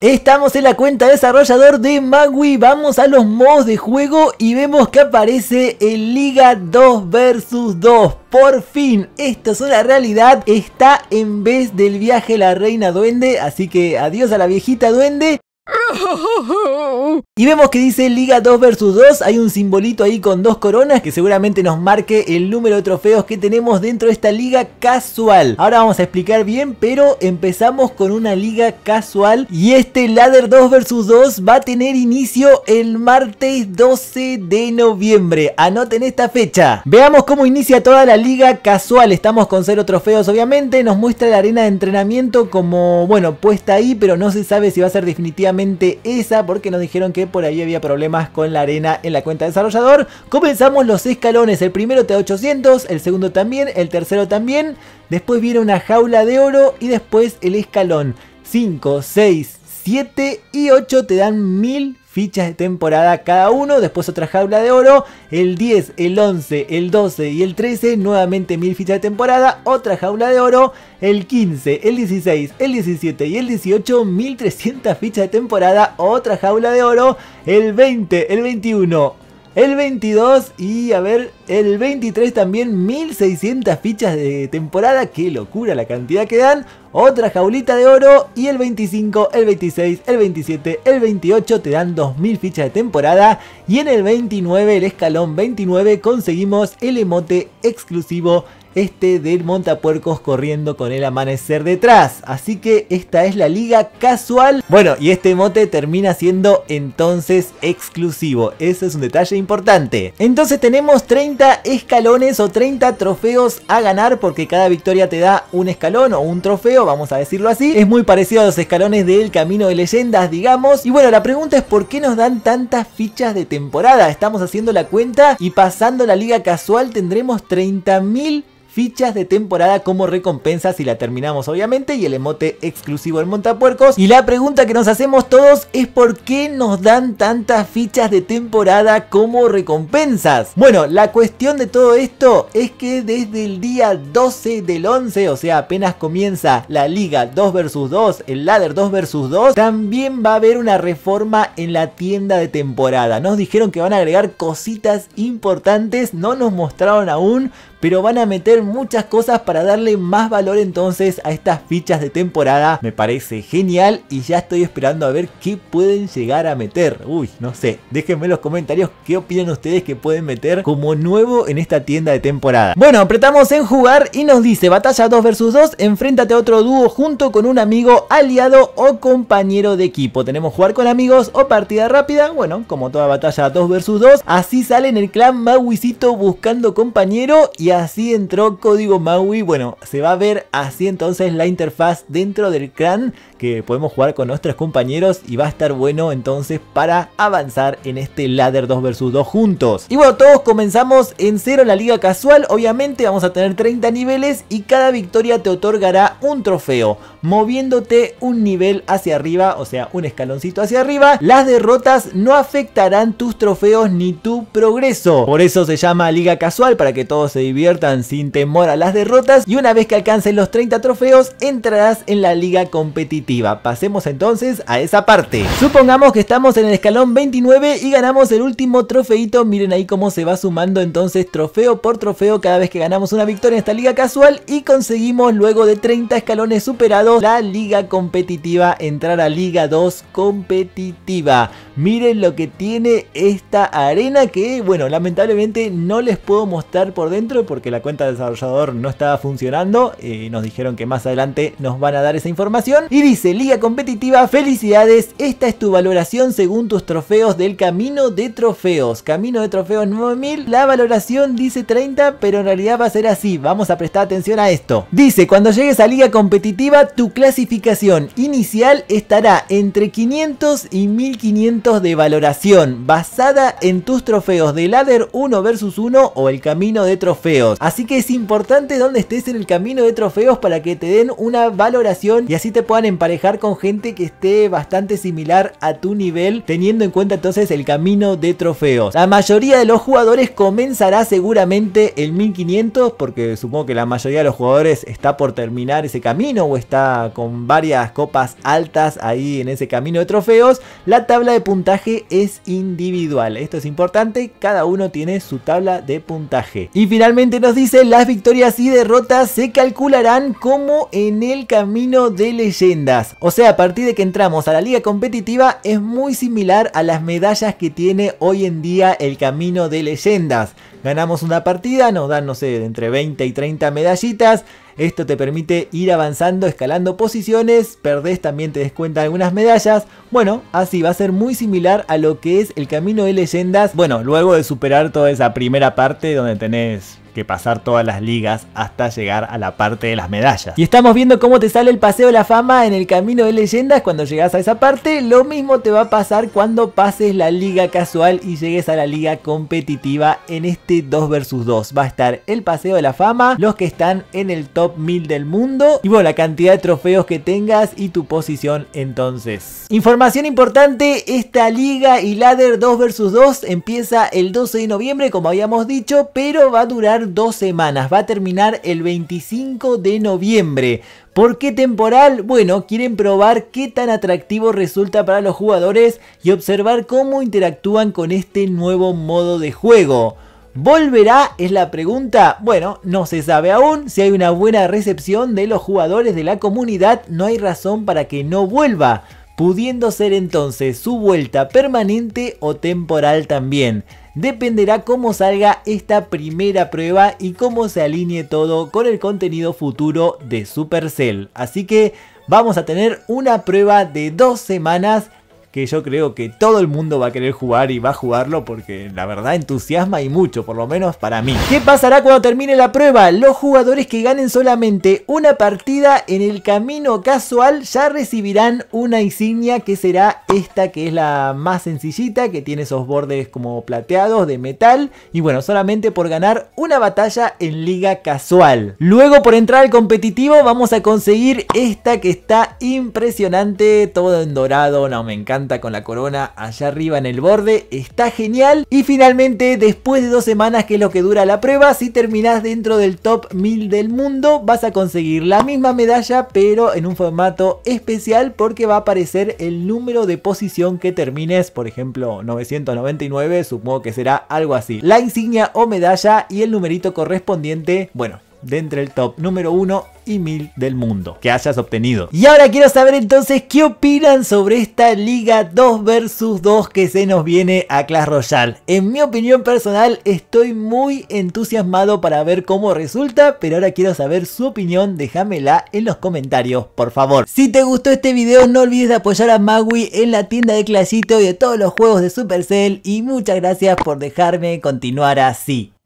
Estamos en la cuenta desarrollador de Magui, vamos a los modos de juego y vemos que aparece el Liga 2 vs 2. Por fin, esto es una realidad, está en vez del viaje la reina duende, así que adiós a la viejita duende. Y vemos que dice Liga 2 vs 2, hay un simbolito ahí con dos coronas que seguramente nos marque el número de trofeos que tenemos dentro de esta liga casual. Ahora vamos a explicar bien, pero empezamos con una liga casual y este Ladder 2 vs 2 va a tener inicio el martes 12 de noviembre. Anoten esta fecha. Veamos cómo inicia toda la liga casual. Estamos con cero trofeos obviamente, nos muestra la arena de entrenamiento como, bueno, puesta ahí, pero no se sabe si va a ser definitivamente esa porque nos dijeron que por ahí había problemas con la arena en la cuenta desarrollador. Comenzamos los escalones, el primero te da 800, el segundo también, el tercero también, después viene una jaula de oro y después el escalón 5, 6, 7 y 8 te dan 1000 fichas de temporada cada uno, después otra jaula de oro, el 10, el 11, el 12 y el 13, nuevamente 1000 fichas de temporada, otra jaula de oro, el 15, el 16, el 17 y el 18, 1300 fichas de temporada, otra jaula de oro, el 20, el 21, el 22 y a ver, el 23 también 1600 fichas de temporada. Qué locura la cantidad que dan. Otra jaulita de oro y el 25, el 26, el 27, el 28 te dan 2000 fichas de temporada. Y en el 29, el escalón 29, conseguimos el emote exclusivo este del montapuercos corriendo con el amanecer detrás. Así que esta es la liga casual. Bueno, y este mote termina siendo entonces exclusivo. Ese es un detalle importante. Entonces tenemos 30 escalones o 30 trofeos a ganar porque cada victoria te da un escalón o un trofeo, vamos a decirlo así. Es muy parecido a los escalones del Camino de Leyendas, digamos. Y bueno, la pregunta es por qué nos dan tantas fichas de temporada. Estamos haciendo la cuenta y pasando la liga casual tendremos 30.000 fichas de temporada como recompensas si la terminamos obviamente y el emote exclusivo del montapuercos. Y la pregunta que nos hacemos todos es por qué nos dan tantas fichas de temporada como recompensas. Bueno, la cuestión de todo esto es que desde el día 12 del 11, o sea apenas comienza la liga 2 vs 2, el ladder 2 vs 2, también va a haber una reforma en la tienda de temporada. Nos dijeron que van a agregar cositas importantes, no nos mostraron aún, pero van a meter muchas cosas para darle más valor entonces a estas fichas de temporada. Me parece genial y ya estoy esperando a ver qué pueden llegar a meter. Uy, no sé, déjenme en los comentarios qué opinan ustedes que pueden meter como nuevo en esta tienda de temporada. Bueno, apretamos en jugar y nos dice batalla 2 vs 2, enfréntate a otro dúo junto con un amigo, aliado o compañero de equipo. Tenemos jugar con amigos o partida rápida, bueno, como toda batalla 2 vs 2. Así sale en el clan Mauicito buscando compañero y y así entró código MAUI. Bueno, se va a ver así entonces la interfaz dentro del clan que podemos jugar con nuestros compañeros y va a estar bueno entonces para avanzar en este ladder 2 vs 2 juntos. Y bueno, todos comenzamos en cero la liga casual, obviamente vamos a tener 30 niveles y cada victoria te otorgará un trofeo, moviéndote un nivel hacia arriba, o sea, un escaloncito hacia arriba. Las derrotas no afectarán tus trofeos ni tu progreso. Por eso se llama liga casual para que todos se diviertan sin temor a las derrotas y una vez que alcancen los 30 trofeos entrarás en la liga competitiva. Pasemos entonces a esa parte. Supongamos que estamos en el escalón 29 y ganamos el último trofeito, miren ahí cómo se va sumando entonces trofeo por trofeo cada vez que ganamos una victoria en esta liga casual y conseguimos luego de 30 escalones superados la liga competitiva, entrar a liga 2 competitiva. Miren lo que tiene esta arena que bueno lamentablemente no les puedo mostrar por dentro porque la cuenta de desarrollador no estaba funcionando. Y eh, nos dijeron que más adelante nos van a dar esa información. Y dice, Liga Competitiva, felicidades. Esta es tu valoración según tus trofeos del Camino de Trofeos. Camino de Trofeos 9000. La valoración dice 30, pero en realidad va a ser así. Vamos a prestar atención a esto. Dice, cuando llegues a Liga Competitiva, tu clasificación inicial estará entre 500 y 1500 de valoración, basada en tus trofeos de Ladder 1 vs 1 o el Camino de Trofeos. Así que es importante donde estés en el camino de trofeos para que te den una valoración y así te puedan emparejar con gente que esté bastante similar a tu nivel, teniendo en cuenta entonces el camino de trofeos. La mayoría de los jugadores comenzará seguramente el 1500 porque supongo que la mayoría de los jugadores está por terminar ese camino o está con varias copas altas ahí en ese camino de trofeos. La tabla de puntaje es individual, esto es importante, cada uno tiene su tabla de puntaje. Y finalmente nos dice las victorias y derrotas se calcularán como en el camino de leyendas. O sea, a partir de que entramos a la liga competitiva es muy similar a las medallas que tiene hoy en día el camino de leyendas ganamos una partida, nos dan, no sé, entre 20 y 30 medallitas. Esto te permite ir avanzando, escalando posiciones, perdés también te de algunas medallas. Bueno, así va a ser muy similar a lo que es el camino de leyendas. Bueno, luego de superar toda esa primera parte donde tenés que pasar todas las ligas hasta llegar a la parte de las medallas. Y estamos viendo cómo te sale el paseo de la fama en el camino de leyendas cuando llegas a esa parte. Lo mismo te va a pasar cuando pases la liga casual y llegues a la liga competitiva en este 2 vs 2. Va a estar el paseo de la fama, los que están en el top 1000 del mundo y bueno, la cantidad de trofeos que tengas y tu posición entonces. Información importante, esta liga y ladder 2 vs 2 empieza el 12 de noviembre como habíamos dicho, pero va a durar dos semanas, va a terminar el 25 de noviembre. ¿Por qué temporal? Bueno, quieren probar qué tan atractivo resulta para los jugadores y observar cómo interactúan con este nuevo modo de juego. ¿Volverá? Es la pregunta. Bueno, no se sabe aún. Si hay una buena recepción de los jugadores de la comunidad, no hay razón para que no vuelva, pudiendo ser entonces su vuelta permanente o temporal también. Dependerá cómo salga esta primera prueba y cómo se alinee todo con el contenido futuro de Supercell. Así que vamos a tener una prueba de dos semanas que yo creo que todo el mundo va a querer jugar y va a jugarlo porque la verdad entusiasma y mucho, por lo menos para mí. ¿Qué pasará cuando termine la prueba? Los jugadores que ganen solamente una partida en el camino casual ya recibirán una insignia que será esta que es la más sencillita, que tiene esos bordes como plateados de metal y bueno, solamente por ganar una batalla en liga casual. Luego por entrar al competitivo vamos a conseguir esta que está impresionante, todo en dorado, no me encanta con la corona allá arriba en el borde, está genial. Y finalmente, después de dos semanas, que es lo que dura la prueba, si terminás dentro del top 1000 del mundo, vas a conseguir la misma medalla, pero en un formato especial porque va a aparecer el número de posición que termines, por ejemplo 999, supongo que será algo así. La insignia o medalla y el numerito correspondiente, bueno, de entre el top número 1 y 1000 del mundo que hayas obtenido. Y ahora quiero saber entonces qué opinan sobre esta liga 2 versus 2 que se nos viene a Clash Royale. En mi opinión personal estoy muy entusiasmado para ver cómo resulta, pero ahora quiero saber su opinión, déjamela en los comentarios por favor. Si te gustó este video no olvides apoyar a Magui en la tienda de Clashito y de todos los juegos de Supercell y muchas gracias por dejarme continuar así.